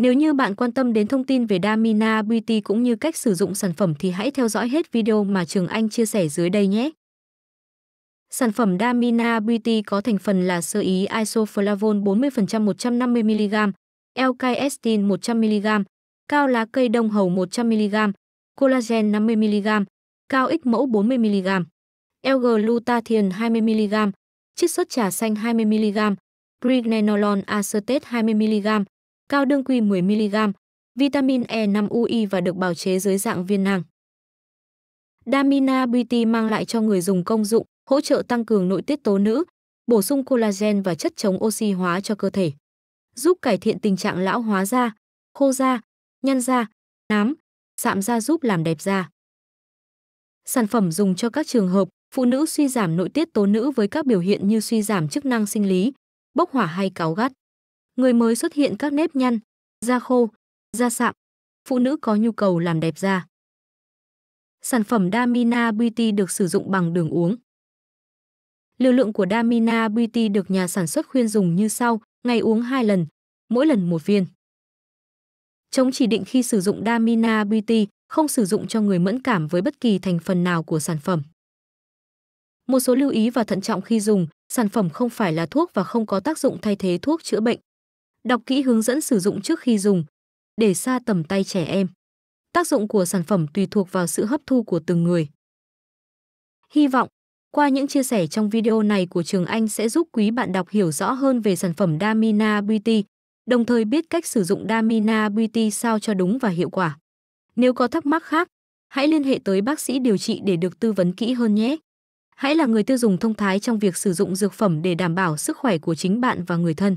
Nếu như bạn quan tâm đến thông tin về Damina Beauty cũng như cách sử dụng sản phẩm thì hãy theo dõi hết video mà Trường Anh chia sẻ dưới đây nhé. Sản phẩm Damina Beauty có thành phần là sơ ý isoflavon 40% 150mg, L-casein 100mg, cao lá cây đông hầu 100mg, collagen 50mg, cao x mẫu 40mg, L-glutathione 20mg, chiết xuất trà xanh 20mg, pregnenolone acetate 20mg, cao đương quy 10mg, vitamin E5 UI và được bào chế dưới dạng viên nang. Damina Beauty mang lại cho người dùng công dụng, hỗ trợ tăng cường nội tiết tố nữ, bổ sung collagen và chất chống oxy hóa cho cơ thể, giúp cải thiện tình trạng lão hóa da, khô da, nhăn da, nám, sạm da giúp làm đẹp da. Sản phẩm dùng cho các trường hợp phụ nữ suy giảm nội tiết tố nữ với các biểu hiện như suy giảm chức năng sinh lý, bốc hỏa hay cáu gắt người mới xuất hiện các nếp nhăn, da khô, da sạm. Phụ nữ có nhu cầu làm đẹp da. Sản phẩm Damina Beauty được sử dụng bằng đường uống. Liều lượng của Damina Beauty được nhà sản xuất khuyên dùng như sau, ngày uống 2 lần, mỗi lần một viên. Chống chỉ định khi sử dụng Damina Beauty, không sử dụng cho người mẫn cảm với bất kỳ thành phần nào của sản phẩm. Một số lưu ý và thận trọng khi dùng, sản phẩm không phải là thuốc và không có tác dụng thay thế thuốc chữa bệnh. Đọc kỹ hướng dẫn sử dụng trước khi dùng, để xa tầm tay trẻ em. Tác dụng của sản phẩm tùy thuộc vào sự hấp thu của từng người. Hy vọng, qua những chia sẻ trong video này của Trường Anh sẽ giúp quý bạn đọc hiểu rõ hơn về sản phẩm Damina Beauty, đồng thời biết cách sử dụng Damina Beauty sao cho đúng và hiệu quả. Nếu có thắc mắc khác, hãy liên hệ tới bác sĩ điều trị để được tư vấn kỹ hơn nhé. Hãy là người tiêu dùng thông thái trong việc sử dụng dược phẩm để đảm bảo sức khỏe của chính bạn và người thân.